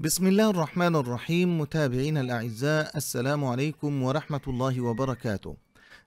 بسم الله الرحمن الرحيم متابعينا الأعزاء السلام عليكم ورحمة الله وبركاته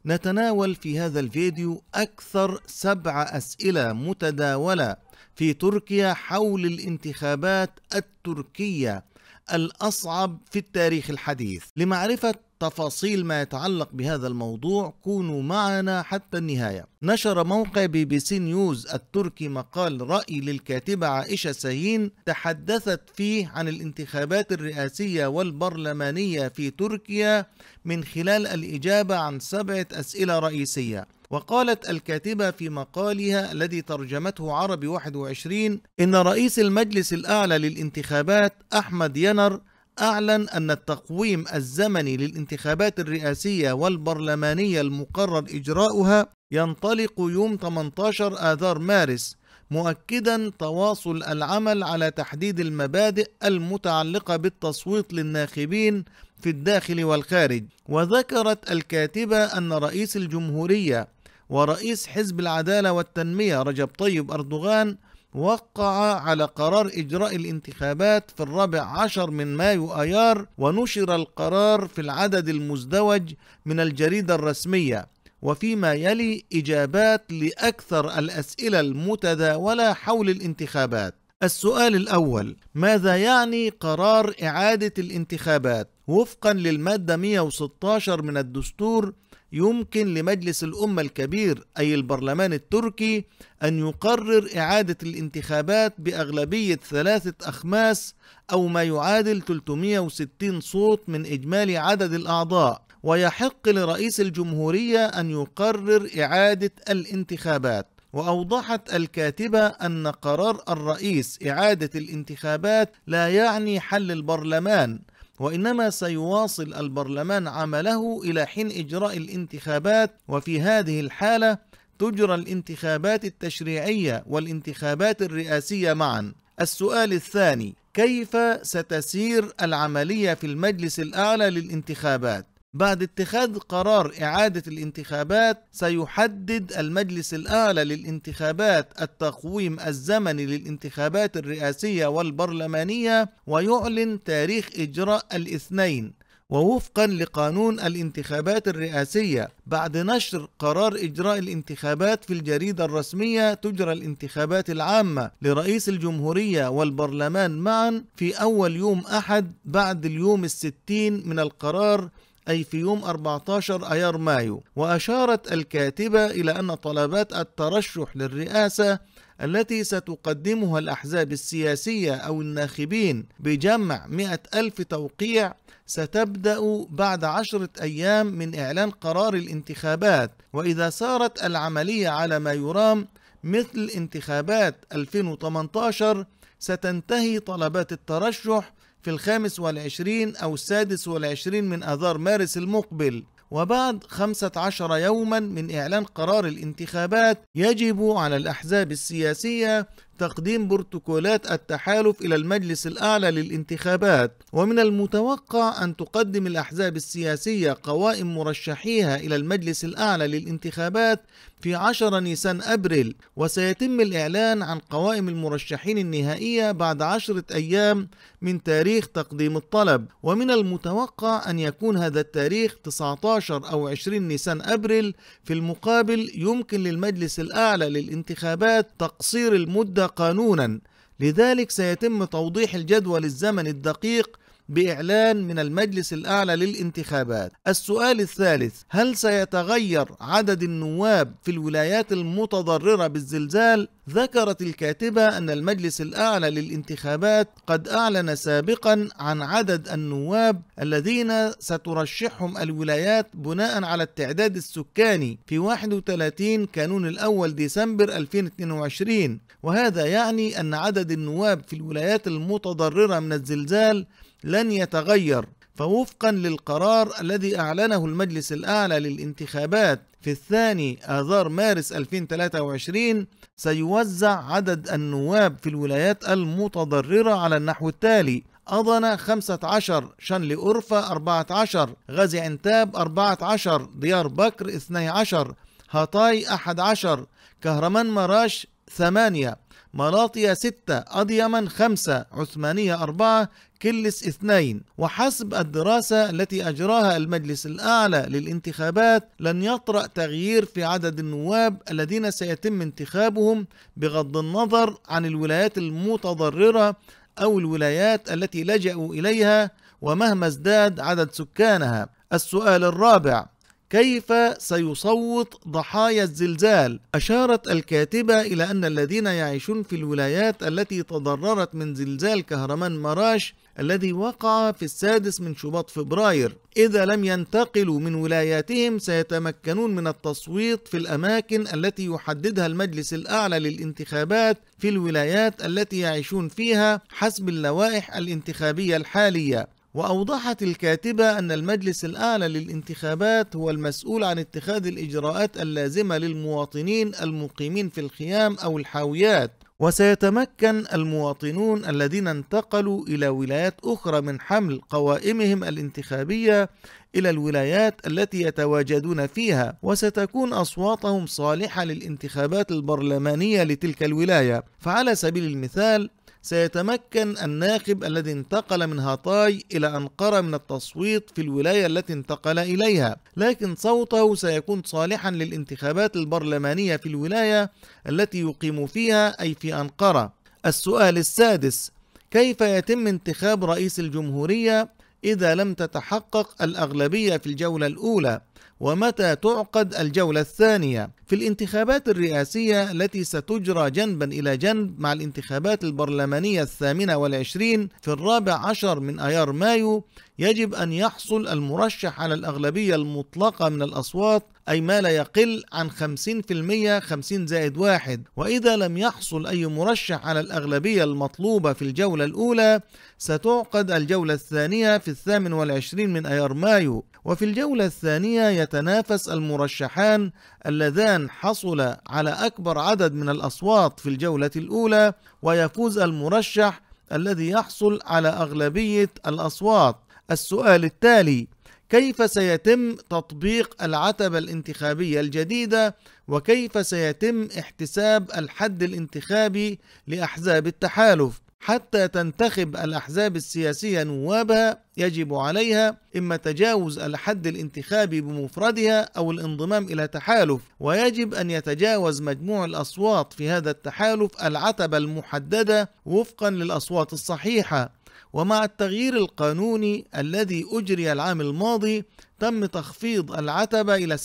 نتناول في هذا الفيديو أكثر سبع أسئلة متداولة في تركيا حول الانتخابات التركية الأصعب في التاريخ الحديث لمعرفة تفاصيل ما يتعلق بهذا الموضوع كونوا معنا حتى النهاية نشر موقع بي بي سي نيوز التركي مقال رأي للكاتبة عائشة ساهين تحدثت فيه عن الانتخابات الرئاسية والبرلمانية في تركيا من خلال الإجابة عن سبعة أسئلة رئيسية وقالت الكاتبة في مقالها الذي ترجمته عربي 21 إن رئيس المجلس الأعلى للانتخابات أحمد ينر أعلن أن التقويم الزمني للانتخابات الرئاسية والبرلمانية المقرر إجراؤها ينطلق يوم 18 آذار مارس مؤكدا تواصل العمل على تحديد المبادئ المتعلقة بالتصويت للناخبين في الداخل والخارج وذكرت الكاتبة أن رئيس الجمهورية ورئيس حزب العدالة والتنمية رجب طيب أردوغان وقع على قرار إجراء الانتخابات في الرابع عشر من مايو آيار ونشر القرار في العدد المزدوج من الجريدة الرسمية وفيما يلي إجابات لأكثر الأسئلة المتداولة حول الانتخابات السؤال الأول ماذا يعني قرار إعادة الانتخابات؟ وفقا للمادة 116 من الدستور يمكن لمجلس الأمة الكبير أي البرلمان التركي أن يقرر إعادة الانتخابات بأغلبية ثلاثة أخماس أو ما يعادل 360 صوت من إجمالي عدد الأعضاء ويحق لرئيس الجمهورية أن يقرر إعادة الانتخابات واوضحت الكاتبه ان قرار الرئيس اعاده الانتخابات لا يعني حل البرلمان وإنما سيواصل البرلمان عمله إلى حين إجراء الانتخابات وفي هذه الحالة تجرى الانتخابات التشريعية والانتخابات الرئاسية معا السؤال الثاني كيف ستسير العملية في المجلس الأعلى للانتخابات؟ بعد اتخاذ قرار إعادة الانتخابات سيحدد المجلس الأعلى للانتخابات التقويم الزمني للانتخابات الرئاسية والبرلمانية ويعلن تاريخ إجراء الاثنين ووفقا لقانون الانتخابات الرئاسية بعد نشر قرار إجراء الانتخابات في الجريدة الرسمية تجرى الانتخابات العامة لرئيس الجمهورية والبرلمان معا في أول يوم أحد بعد اليوم الستين من القرار أي في يوم 14 أيار مايو وأشارت الكاتبة إلى أن طلبات الترشح للرئاسة التي ستقدمها الأحزاب السياسية أو الناخبين بجمع مئة ألف توقيع ستبدأ بعد عشرة أيام من إعلان قرار الانتخابات وإذا سارت العملية على ما يرام مثل انتخابات 2018 ستنتهي طلبات الترشح في الخامس والعشرين أو السادس والعشرين من أذار مارس المقبل وبعد 15 يوما من إعلان قرار الانتخابات يجب على الأحزاب السياسية تقديم بروتوكولات التحالف إلى المجلس الأعلى للانتخابات ومن المتوقع أن تقدم الأحزاب السياسية قوائم مرشحيها إلى المجلس الأعلى للانتخابات في 10 نيسان أبريل وسيتم الإعلان عن قوائم المرشحين النهائية بعد عشرة أيام من تاريخ تقديم الطلب ومن المتوقع أن يكون هذا التاريخ 19 أو 20 نيسان أبريل في المقابل يمكن للمجلس الأعلى للانتخابات تقصير المدة قانونا لذلك سيتم توضيح الجدول الزمن الدقيق بإعلان من المجلس الأعلى للانتخابات. السؤال الثالث: هل سيتغير عدد النواب في الولايات المتضررة بالزلزال ذكرت الكاتبة أن المجلس الأعلى للانتخابات قد أعلن سابقا عن عدد النواب الذين سترشحهم الولايات بناء على التعداد السكاني في 31 كانون الأول ديسمبر 2022 وهذا يعني أن عدد النواب في الولايات المتضررة من الزلزال لن يتغير فوفقا للقرار الذي أعلنه المجلس الأعلى للانتخابات في الثاني آذار مارس 2023 سيوزع عدد النواب في الولايات المتضررة على النحو التالي أضنا 15 شنل أورفا 14 غازي عنتاب 14 ديار بكر 12 هاتاي 11 كهرمان مراش 8 مراطية ستة أضيمن خمسة عثمانية أربعة كلس اثنين وحسب الدراسة التي أجراها المجلس الأعلى للانتخابات لن يطرأ تغيير في عدد النواب الذين سيتم انتخابهم بغض النظر عن الولايات المتضررة أو الولايات التي لجأوا إليها ومهما ازداد عدد سكانها السؤال الرابع كيف سيصوت ضحايا الزلزال أشارت الكاتبة إلى أن الذين يعيشون في الولايات التي تضررت من زلزال كهرمان مراش الذي وقع في السادس من شباط فبراير إذا لم ينتقلوا من ولاياتهم سيتمكنون من التصويت في الأماكن التي يحددها المجلس الأعلى للانتخابات في الولايات التي يعيشون فيها حسب اللوائح الانتخابية الحالية وأوضحت الكاتبة أن المجلس الأعلى للانتخابات هو المسؤول عن اتخاذ الإجراءات اللازمة للمواطنين المقيمين في الخيام أو الحاويات وسيتمكن المواطنون الذين انتقلوا إلى ولايات أخرى من حمل قوائمهم الانتخابية إلى الولايات التي يتواجدون فيها وستكون أصواتهم صالحة للانتخابات البرلمانية لتلك الولاية فعلى سبيل المثال سيتمكن الناخب الذي انتقل من هاتاي إلى أنقرة من التصويت في الولاية التي انتقل إليها لكن صوته سيكون صالحا للانتخابات البرلمانية في الولاية التي يقيم فيها أي في أنقرة السؤال السادس كيف يتم انتخاب رئيس الجمهورية إذا لم تتحقق الأغلبية في الجولة الأولى؟ ومتى تعقد الجولة الثانية في الانتخابات الرئاسية التي ستجرى جنبا إلى جنب مع الانتخابات البرلمانية الثامنة والعشرين في الرابع عشر من أيار مايو يجب أن يحصل المرشح على الأغلبية المطلقة من الأصوات أي ما لا يقل عن 50% 50 زائد واحد وإذا لم يحصل أي مرشح على الأغلبية المطلوبة في الجولة الأولى ستعقد الجولة الثانية في الثامن والعشرين من أيار مايو وفي الجولة الثانية يتنافس المرشحان اللذان حصل على أكبر عدد من الأصوات في الجولة الأولى ويفوز المرشح الذي يحصل على أغلبية الأصوات. السؤال التالي: كيف سيتم تطبيق العتبة الانتخابية الجديدة وكيف سيتم احتساب الحد الانتخابي لأحزاب التحالف حتى تنتخب الأحزاب السياسية نوابها يجب عليها إما تجاوز الحد الانتخابي بمفردها أو الانضمام إلى تحالف ويجب أن يتجاوز مجموع الأصوات في هذا التحالف العتبة المحددة وفقا للأصوات الصحيحة ومع التغيير القانوني الذي أجري العام الماضي تم تخفيض العتبة إلى 7%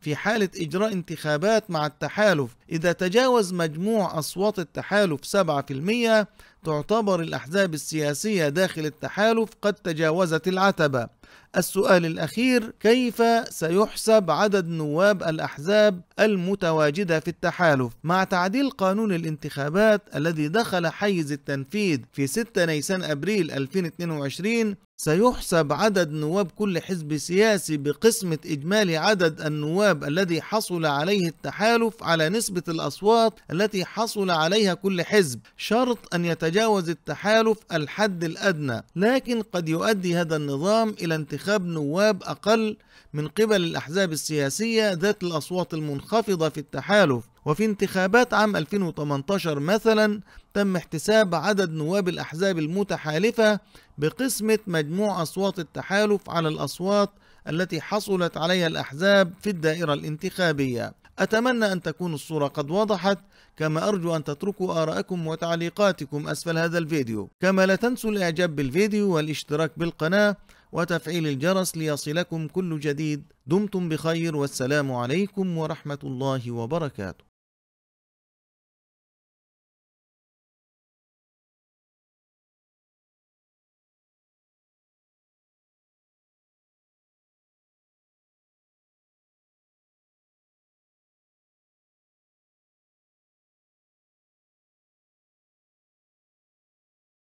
في حالة إجراء انتخابات مع التحالف إذا تجاوز مجموع أصوات التحالف 7% تعتبر الأحزاب السياسية داخل التحالف قد تجاوزت العتبة السؤال الأخير كيف سيحسب عدد نواب الأحزاب المتواجدة في التحالف مع تعديل قانون الانتخابات الذي دخل حيز التنفيذ في 6 نيسان أبريل 2022 سيحسب عدد نواب كل حزب سياسي بقسمة إجمالي عدد النواب الذي حصل عليه التحالف على نسبة الأصوات التي حصل عليها كل حزب شرط أن يتجاوز التحالف الحد الأدنى لكن قد يؤدي هذا النظام إلى انتخاب نواب أقل من قبل الأحزاب السياسية ذات الأصوات المنخفضة في التحالف وفي انتخابات عام 2018 مثلا تم احتساب عدد نواب الأحزاب المتحالفة بقسمة مجموع أصوات التحالف على الأصوات التي حصلت عليها الأحزاب في الدائرة الانتخابية أتمنى أن تكون الصورة قد وضحت كما أرجو أن تتركوا آراءكم وتعليقاتكم أسفل هذا الفيديو كما لا تنسوا الإعجاب بالفيديو والاشتراك بالقناة وتفعيل الجرس ليصلكم كل جديد دمتم بخير والسلام عليكم ورحمة الله وبركاته